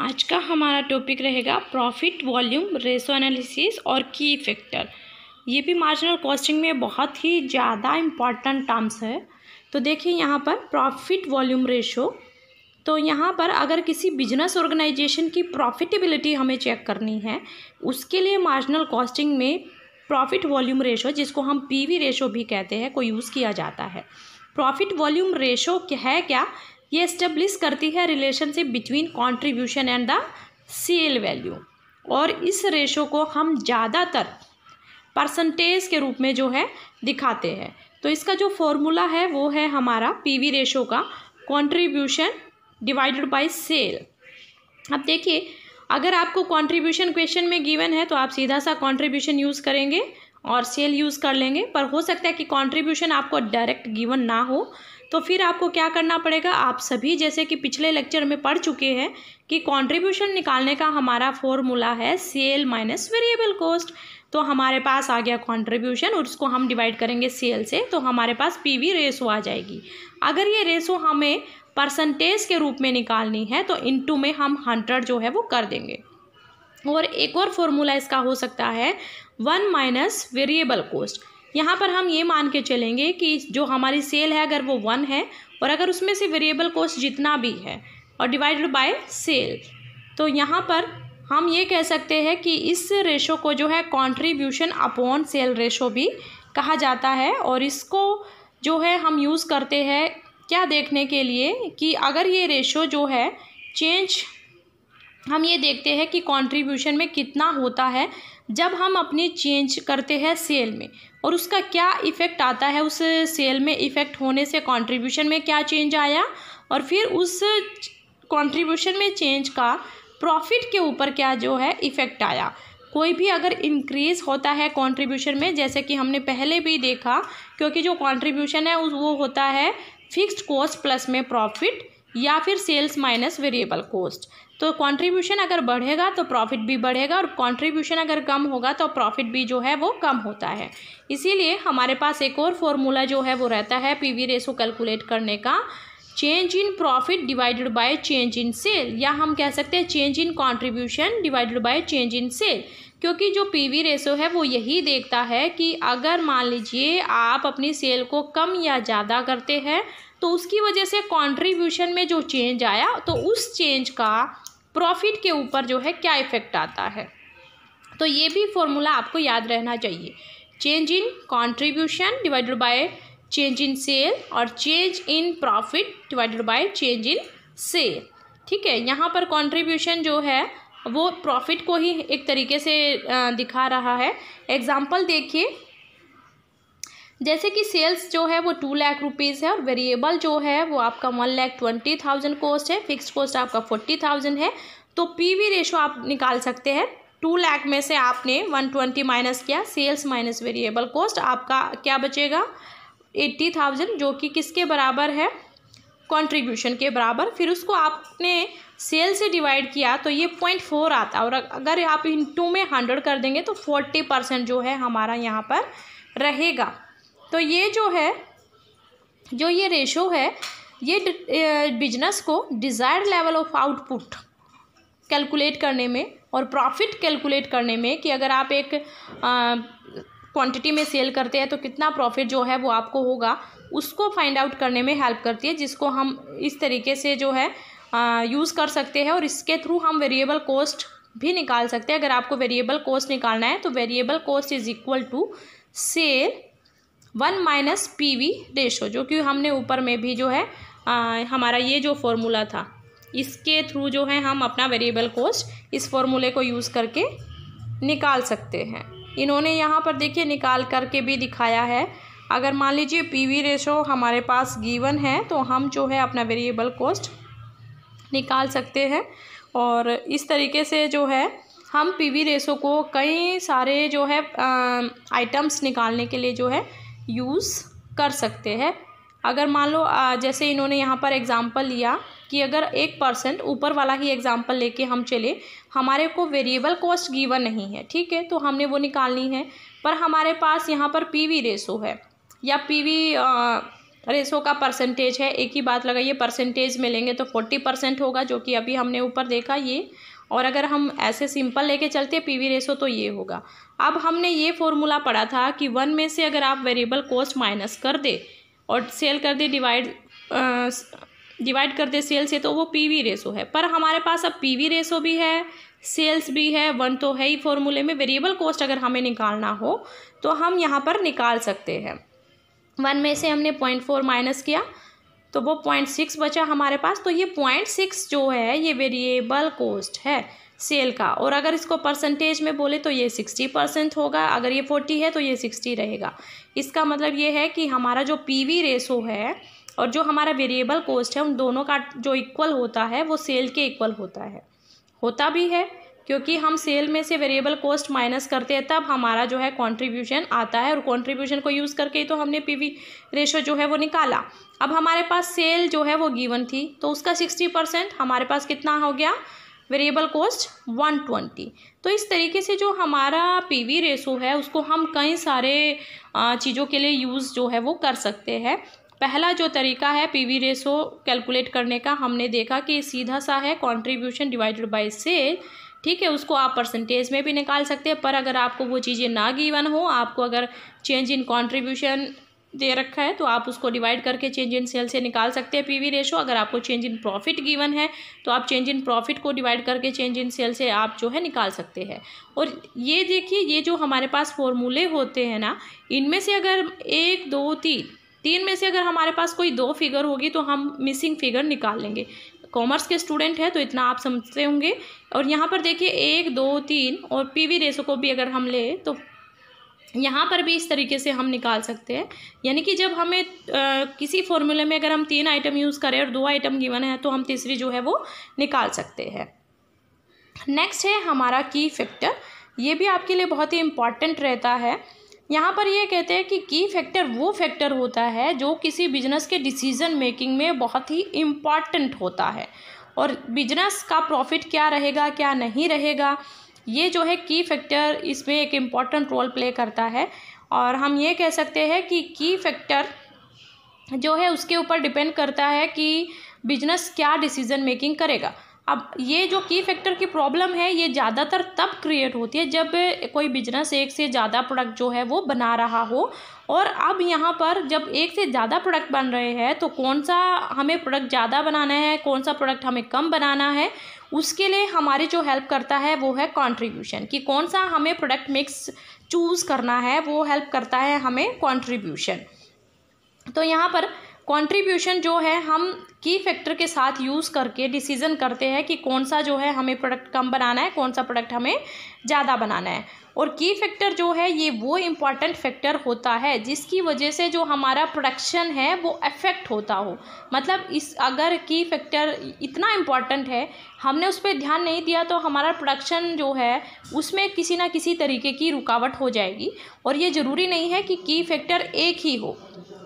आज का हमारा टॉपिक रहेगा प्रॉफिट वॉल्यूम रेशो एनालिसिस और की फैक्टर ये भी मार्जिनल कॉस्टिंग में बहुत ही ज़्यादा इम्पॉर्टेंट टर्म्स है तो देखिए यहाँ पर प्रॉफिट वॉल्यूम रेशो तो यहाँ पर अगर किसी बिजनेस ऑर्गेनाइजेशन की प्रॉफिटेबिलिटी हमें चेक करनी है उसके लिए मार्जिनल कॉस्टिंग में प्रॉफिट वॉल्यूम रेशो जिसको हम पीवी रेशो भी कहते हैं को यूज़ किया जाता है प्रॉफिट वॉल्यूम रेशो है क्या ये इस्टेब्लिश करती है relationship between contribution and the sale value और इस रेशो को हम ज़्यादातर परसेंटेज के रूप में जो है दिखाते हैं तो इसका जो फॉर्मूला है वो है हमारा पीवी रेशो का कंट्रीब्यूशन डिवाइडेड बाय सेल अब देखिए अगर आपको कंट्रीब्यूशन क्वेश्चन में गिवन है तो आप सीधा सा कंट्रीब्यूशन यूज़ करेंगे और सेल यूज़ कर लेंगे पर हो सकता है कि कंट्रीब्यूशन आपको डायरेक्ट गिवन ना हो तो फिर आपको क्या करना पड़ेगा आप सभी जैसे कि पिछले लेक्चर में पढ़ चुके हैं कि कंट्रीब्यूशन निकालने का हमारा फॉर्मूला है सेल माइनस वेरिएबल कॉस्ट तो हमारे पास आ गया कंट्रीब्यूशन और उसको हम डिवाइड करेंगे सेल से तो हमारे पास पीवी रेसो आ जाएगी अगर ये रेसो हमें परसेंटेज के रूप में निकालनी है तो टू में हम हंड्रेड जो है वो कर देंगे और एक और फॉर्मूला इसका हो सकता है वन माइनस वेरिएबल कोस्ट यहाँ पर हम ये मान के चलेंगे कि जो हमारी सेल है अगर वो वन है और अगर उसमें से वेरिएबल कॉस्ट जितना भी है और डिवाइडेड बाय सेल तो यहाँ पर हम ये कह सकते हैं कि इस रेशो को जो है कंट्रीब्यूशन अपॉन सेल रेशो भी कहा जाता है और इसको जो है हम यूज़ करते हैं क्या देखने के लिए कि अगर ये रेशो जो है चेंज हम ये देखते हैं कि कंट्रीब्यूशन में कितना होता है जब हम अपनी चेंज करते हैं सेल में और उसका क्या इफ़ेक्ट आता है उस सेल में इफ़ेक्ट होने से कंट्रीब्यूशन में क्या चेंज आया और फिर उस कंट्रीब्यूशन में चेंज का प्रॉफिट के ऊपर क्या जो है इफ़ेक्ट आया कोई भी अगर इंक्रीज़ होता है कंट्रीब्यूशन में जैसे कि हमने पहले भी देखा क्योंकि जो कंट्रीब्यूशन है वो होता है फिक्स्ड कॉस्ट प्लस में प्रॉफिट या फिर सेल्स माइनस वेरिएबल कॉस्ट तो कंट्रीब्यूशन अगर बढ़ेगा तो प्रॉफिट भी बढ़ेगा और कंट्रीब्यूशन अगर कम होगा तो प्रॉफिट भी जो है वो कम होता है इसीलिए हमारे पास एक और फॉर्मूला जो है वो रहता है पीवी रेशो कैलकुलेट करने का change in profit divided by change in sale या हम कह सकते हैं change in contribution divided by change in sale क्योंकि जो पी वी है वो यही देखता है कि अगर मान लीजिए आप अपनी सेल को कम या ज़्यादा करते हैं तो उसकी वजह से कॉन्ट्रीब्यूशन में जो चेंज आया तो उस चेंज का प्रॉफिट के ऊपर जो है क्या इफ़ेक्ट आता है तो ये भी फॉर्मूला आपको याद रहना चाहिए change in contribution divided by change in sale और change in profit divided by change in sale ठीक है यहाँ पर कॉन्ट्रीब्यूशन जो है वो प्रॉफिट को ही एक तरीके से दिखा रहा है एग्जाम्पल देखिए जैसे कि सेल्स जो है वो टू लाख रुपीज़ है और वेरिएबल जो है वो आपका one lakh twenty thousand cost है फिक्स कॉस्ट आपका फोर्टी थाउजेंड है तो पी वी रेशो आप निकाल सकते हैं टू लाख में से आपने वन ट्वेंटी माइनस किया सेल्स माइनस वेरिएबल कॉस्ट आपका क्या बचेगा एट्टी थाउजेंड जो कि किसके बराबर है कॉन्ट्रीब्यूशन के बराबर फिर उसको आपने सेल से डिवाइड किया तो ये पॉइंट फोर आता और अगर आप इन टू में हंड्रेड कर देंगे तो फोर्टी परसेंट जो है हमारा यहाँ पर रहेगा तो ये जो है जो ये रेशो है ये बिजनेस को desire level of output calculate करने में और प्रॉफिट कैलकुलेट करने में कि अगर आप एक क्वांटिटी में सेल करते हैं तो कितना प्रॉफिट जो है वो आपको होगा उसको फाइंड आउट करने में हेल्प करती है जिसको हम इस तरीके से जो है यूज़ कर सकते हैं और इसके थ्रू हम वेरिएबल कॉस्ट भी निकाल सकते हैं अगर आपको वेरिएबल कॉस्ट निकालना है तो variable cost is equal to sale one minus P V ratio जो कि हमने ऊपर में भी जो है आ, हमारा ये जो फॉर्मूला था इसके थ्रू जो है हम अपना वेरिएबल कोस्ट इस फॉर्मूले को यूज़ करके निकाल सकते हैं इन्होंने यहाँ पर देखिए निकाल करके भी दिखाया है अगर मान लीजिए पी वी रेशो हमारे पास गिवन है तो हम जो है अपना वेरिएबल कोस्ट निकाल सकते हैं और इस तरीके से जो है हम पी वी रेशो को कई सारे जो है आइटम्स निकालने के लिए जो है यूज़ कर सकते हैं अगर मान लो जैसे इन्होंने यहाँ पर एग्ज़ाम्पल लिया कि अगर एक परसेंट ऊपर वाला ही एग्ज़ाम्पल लेके हम चले हमारे को वेरिएबल कॉस्ट गिवन नहीं है ठीक है तो हमने वो निकालनी है पर हमारे पास यहाँ पर पीवी रेशो है या पीवी वी रेशो का परसेंटेज है एक ही बात लगाइए परसेंटेज में लेंगे तो फोर्टी परसेंट होगा जो कि अभी हमने ऊपर देखा ये और अगर हम ऐसे सिंपल लेके चलते पी वी रेशो तो ये होगा अब हमने ये फॉर्मूला पढ़ा था कि वन में से अगर आप वेरिएबल कॉस्ट माइनस कर दे और सेल कर दे डिवाइड डिवाइड कर दे सेल से तो वो पी वी रेशो है पर हमारे पास अब पी वी रेशो भी है सेल्स भी है वन तो है ही फॉर्मूले में वेरिएबल कॉस्ट अगर हमें निकालना हो तो हम यहाँ पर निकाल सकते हैं वन में से हमने पॉइंट फोर माइनस किया तो वो पॉइंट सिक्स बचा हमारे पास तो ये पॉइंट सिक्स जो है ये वेरिएबल कोस्ट है सेल का और अगर इसको परसेंटेज में बोले तो ये सिक्सटी परसेंट होगा अगर ये फोर्टी है तो ये सिक्सटी रहेगा इसका मतलब ये है कि हमारा जो पी वी रेशो है और जो हमारा वेरिएबल कोस्ट है उन दोनों का जो इक्वल होता है वो सेल के इक्वल होता है होता भी है क्योंकि हम सेल में से वेरिएबल कॉस्ट माइनस करते हैं तब हमारा जो है कंट्रीब्यूशन आता है और कंट्रीब्यूशन को यूज़ करके ही तो हमने पीवी रेशो जो है वो निकाला अब हमारे पास सेल जो है वो गिवन थी तो उसका सिक्सटी परसेंट हमारे पास कितना हो गया वेरिएबल कॉस्ट वन ट्वेंटी तो इस तरीके से जो हमारा पी वी रेशो है उसको हम कई सारे चीज़ों के लिए यूज़ जो है वो कर सकते हैं पहला जो तरीका है पीवी रेशो कैलकुलेट करने का हमने देखा कि सीधा सा है कंट्रीब्यूशन डिवाइडेड बाय सेल ठीक है उसको आप परसेंटेज में भी निकाल सकते हैं पर अगर आपको वो चीज़ें ना गिवन हो आपको अगर चेंज इन कंट्रीब्यूशन दे रखा है तो आप उसको डिवाइड करके चेंज इन सेल से निकाल सकते हैं पीवी रेशो अगर आपको चेंज इन प्रॉफिट गिवन है तो आप चेंज इन प्रॉफिट को डिवाइड करके चेंज इन सेल से आप जो है निकाल सकते हैं और ये देखिए ये जो हमारे पास फॉर्मूले होते हैं ना इनमें से अगर एक दो तीन तीन में से अगर हमारे पास कोई दो फिगर होगी तो हम मिसिंग फिगर निकाल लेंगे कॉमर्स के स्टूडेंट है तो इतना आप समझते होंगे और यहाँ पर देखिए एक दो तीन और पीवी रेशो को भी अगर हम ले तो यहाँ पर भी इस तरीके से हम निकाल सकते हैं यानी कि जब हमें आ, किसी फॉर्मूले में अगर हम तीन आइटम यूज़ करें और दो आइटम गिवन है तो हम तीसरी जो है वो निकाल सकते हैं नेक्स्ट है हमारा की फैक्टर ये भी आपके लिए बहुत ही इम्पॉर्टेंट रहता है यहाँ पर ये कहते हैं कि की फैक्टर वो फैक्टर होता है जो किसी बिजनेस के डिसीजन मेकिंग में बहुत ही इम्पॉर्टेंट होता है और बिजनेस का प्रॉफिट क्या रहेगा क्या नहीं रहेगा ये जो है की फैक्टर इसमें एक इम्पॉर्टेंट रोल प्ले करता है और हम ये कह सकते हैं कि की फैक्टर जो है उसके ऊपर डिपेंड करता है कि बिजनेस क्या डिसीज़न मेकिंग करेगा अब ये जो की फैक्टर की प्रॉब्लम है ये ज़्यादातर तब क्रिएट होती है जब कोई बिजनेस एक से ज़्यादा प्रोडक्ट जो है वो बना रहा हो और अब यहाँ पर जब एक से ज़्यादा प्रोडक्ट बन रहे हैं तो कौन सा हमें प्रोडक्ट ज़्यादा बनाना है कौन सा प्रोडक्ट हमें कम बनाना है उसके लिए हमारी जो हेल्प करता है वो है कॉन्ट्रीब्यूशन कि कौन सा हमें प्रोडक्ट मिक्स चूज़ करना है वो हेल्प करता है हमें कॉन्ट्रीब्यूशन तो यहाँ पर कंट्रीब्यूशन जो है हम की फैक्टर के साथ यूज़ करके डिसीजन करते हैं कि कौन सा जो है हमें प्रोडक्ट कम बनाना है कौन सा प्रोडक्ट हमें ज़्यादा बनाना है और की फैक्टर जो है ये वो इम्पॉर्टेंट फैक्टर होता है जिसकी वजह से जो हमारा प्रोडक्शन है वो अफेक्ट होता हो मतलब इस अगर की फैक्टर इतना इम्पॉर्टेंट है हमने उस पर ध्यान नहीं दिया तो हमारा प्रोडक्शन जो है उसमें किसी ना किसी तरीके की रुकावट हो जाएगी और ये ज़रूरी नहीं है कि की फैक्टर एक ही हो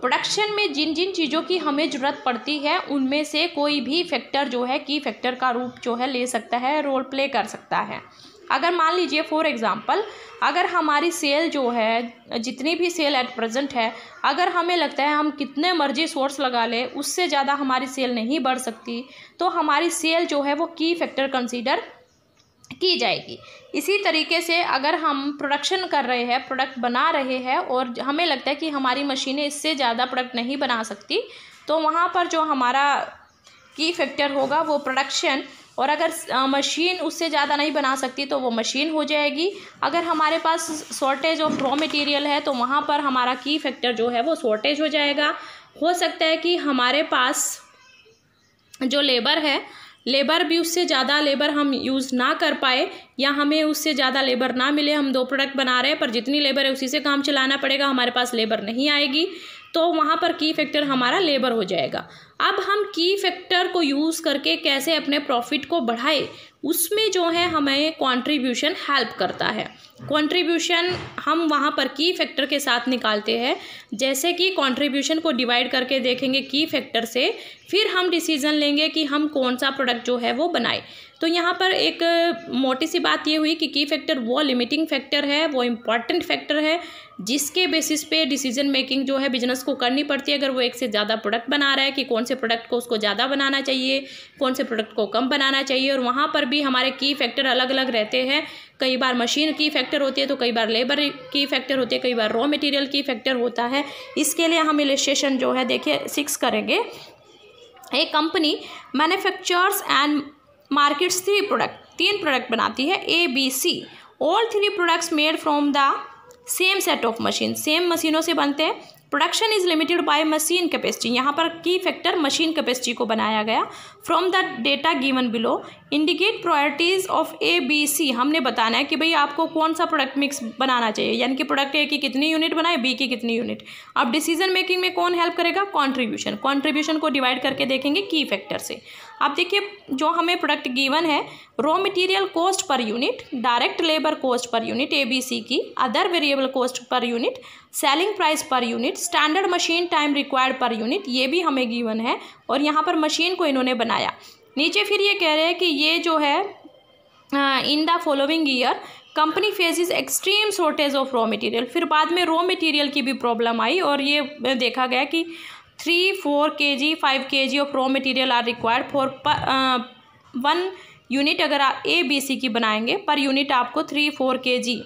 प्रोडक्शन में जिन जिन चीज़ों की हमें ज़रूरत पड़ती है उनमें से कोई भी फैक्टर जो है की फैक्टर का रूप जो है ले सकता है रोल प्ले कर सकता है अगर मान लीजिए फॉर एग्ज़ाम्पल अगर हमारी सेल जो है जितनी भी सेल एट प्रेजेंट है अगर हमें लगता है हम कितने मर्जी सोर्स लगा ले उससे ज़्यादा हमारी सेल नहीं बढ़ सकती तो हमारी सेल जो है वो की फैक्टर कंसीडर की जाएगी इसी तरीके से अगर हम प्रोडक्शन कर रहे हैं प्रोडक्ट बना रहे हैं और हमें लगता है कि हमारी मशीनें इससे ज़्यादा प्रोडक्ट नहीं बना सकती तो वहाँ पर जो हमारा की फैक्टर होगा वो प्रोडक्शन और अगर मशीन उससे ज़्यादा नहीं बना सकती तो वो मशीन हो जाएगी अगर हमारे पास शॉर्टेज ऑफ रॉ मटेरियल है तो वहाँ पर हमारा की फैक्टर जो है वो शॉर्टेज हो जाएगा हो सकता है कि हमारे पास जो लेबर है लेबर भी उससे ज़्यादा लेबर हम यूज़ ना कर पाए या हमें उससे ज़्यादा लेबर ना मिले हम दो प्रोडक्ट बना रहे हैं पर जितनी लेबर है उसी से काम चलाना पड़ेगा हमारे पास लेबर नहीं आएगी तो वहाँ पर की फैक्टर हमारा लेबर हो जाएगा अब हम की फैक्टर को यूज़ करके कैसे अपने प्रॉफिट को बढ़ाए उसमें जो है हमें कंट्रीब्यूशन हेल्प करता है कंट्रीब्यूशन हम वहाँ पर की फैक्टर के साथ निकालते हैं जैसे कि कंट्रीब्यूशन को डिवाइड करके देखेंगे की फैक्टर से फिर हम डिसीज़न लेंगे कि हम कौन सा प्रोडक्ट जो है वो बनाए तो यहाँ पर एक मोटी सी बात ये हुई कि की फैक्टर वो लिमिटिंग फैक्टर है वो इम्पॉर्टेंट फैक्टर है जिसके बेसिस पे डिसीजन मेकिंग जो है बिजनेस को करनी पड़ती है अगर वो एक से ज़्यादा प्रोडक्ट बना रहा है कि कौन से प्रोडक्ट को उसको ज़्यादा बनाना चाहिए कौन से प्रोडक्ट को कम बनाना चाहिए और वहाँ पर भी हमारे की फैक्टर अलग अलग रहते हैं कई बार मशीन की फैक्टर होती है तो कई बार लेबर की फैक्टर होती है कई बार रॉ मटेरियल की फैक्टर होता है इसके लिए हम इलेस्ट्रेशन जो है देखिए सिक्स करेंगे a company manufactures and markets three product तीन प्रोडक्ट बनाती है A B C all three products made from the same set of machine same मशीनों से बनते हैं production is limited by machine capacity यहाँ पर की फैक्टर मशीन कैपेसिटी को बनाया गया from the data given below indicate priorities of A B C हमने बताना है कि भाई आपको कौन सा प्रोडक्ट मिक्स बनाना चाहिए यानी कि प्रोडक्ट ए की कितनी यूनिट बनाए बी की कितनी यूनिट अब डिसीजन मेकिंग में कौन हेल्प करेगा कंट्रीब्यूशन कंट्रीब्यूशन को डिवाइड करके देखेंगे की फैक्टर से अब देखिए जो हमें प्रोडक्ट गिवन है raw material cost per unit direct labour cost per unit A B C की other variable cost per unit selling price per unit standard machine time required per unit ये भी हमें गिवन है और यहाँ पर machine को इन्होंने बनाया नीचे फिर ये कह रहे हैं कि ये जो है in the following year company faces extreme shortage of raw material फिर बाद में रॉ मटेरियल की भी प्रॉब्लम आई और ये देखा गया कि थ्री फोर के G five K G of raw material are required for one unit अगर आप ए बी सी की बनाएंगे पर यूनिट आपको थ्री फोर के जी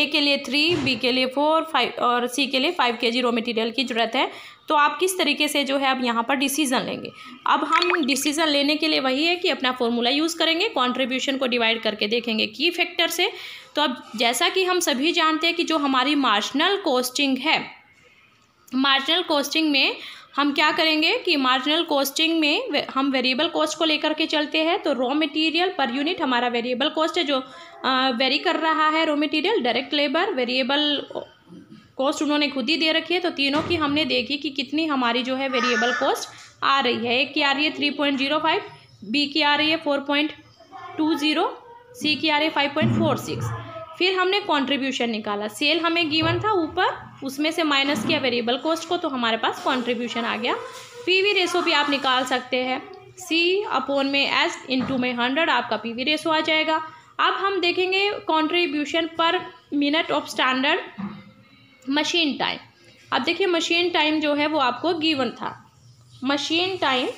ए के लिए थ्री बी के लिए फोर फाइव और सी के लिए फाइव के जी रॉ मटेरियल की ज़रूरत है तो आप किस तरीके से जो है अब यहाँ पर डिसीजन लेंगे अब हम डिसीजन लेने के लिए वही है कि अपना फॉर्मूला यूज़ करेंगे कॉन्ट्रीब्यूशन को डिवाइड करके देखेंगे की फैक्टर से तो अब जैसा कि हम सभी जानते हैं कि जो हमारी मार्जिनल कॉस्टिंग है मार्जिनल कॉस्टिंग में हम क्या करेंगे कि मार्जिनल कॉस्टिंग में हम वेरिएबल कॉस्ट को लेकर के चलते हैं तो रॉ मटेरियल पर यूनिट हमारा वेरिएबल कॉस्ट है जो वेरी कर रहा है raw material direct labour variable cost उन्होंने खुद ही दे रखी है तो तीनों की हमने देखी कि कितनी हमारी जो है वेरिएबल कॉस्ट आ रही है एक की आ रही है three point zero five B की आ रही है four point two zero C की आ रही है फाइव पॉइंट फोर सिक्स फिर हमने कंट्रीब्यूशन निकाला सेल हमें गिवन था ऊपर उसमें से माइनस किया वेरिएबल कॉस्ट को तो हमारे पास कॉन्ट्रीब्यूशन आ गया वी रेशो भी आप निकाल सकते हैं सी अपोन में एस इंटू में हंड्रेड आपका वी रेशो आ जाएगा अब हम देखेंगे contribution per minute of standard machine time अब देखिए मशीन टाइम जो है वो आपको गिवन था मशीन टाइम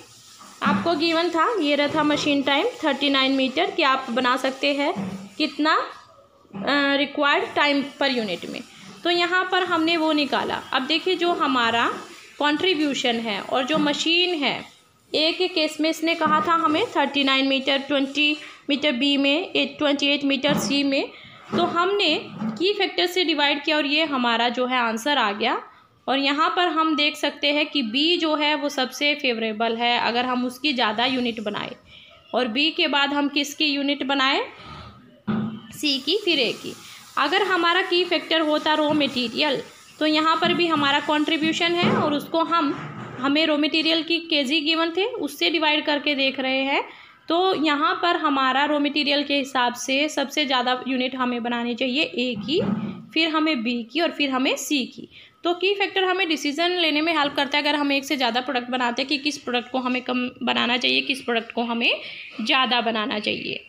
आपको गिवन था ये रहा था machine time thirty nine metre कि आप बना सकते हैं कितना रिक्वायर्ड टाइम पर यूनिट में तो यहाँ पर हमने वो निकाला अब देखिए जो हमारा कंट्रीब्यूशन है और जो मशीन है एक केस में इसने कहा था हमें thirty nine metre twenty metre B में eight twenty eight metre C में तो हमने की फैक्टर से डिवाइड किया और ये हमारा जो है आंसर आ गया और यहाँ पर हम देख सकते हैं कि बी जो है वो सबसे फेवरेबल है अगर हम उसकी ज़्यादा यूनिट बनाए और बी के बाद हम किसकी यूनिट बनाए सी की फिर ए की अगर हमारा की फैक्टर होता रो मटेरियल तो यहाँ पर भी हमारा कंट्रीब्यूशन है और उसको हम हमें रो मटेरियल की केजी गिवन थे उससे डिवाइड करके देख रहे हैं तो यहाँ पर हमारा रॉ मटेरियल के हिसाब से सबसे ज़्यादा यूनिट हमें बनानी चाहिए ए की फिर हमें बी की और फिर हमें सी की तो की फैक्टर हमें डिसीजन लेने में हेल्प करता है अगर हम एक से ज़्यादा प्रोडक्ट बनाते हैं कि किस प्रोडक्ट को हमें कम बनाना चाहिए किस प्रोडक्ट को हमें ज़्यादा बनाना चाहिए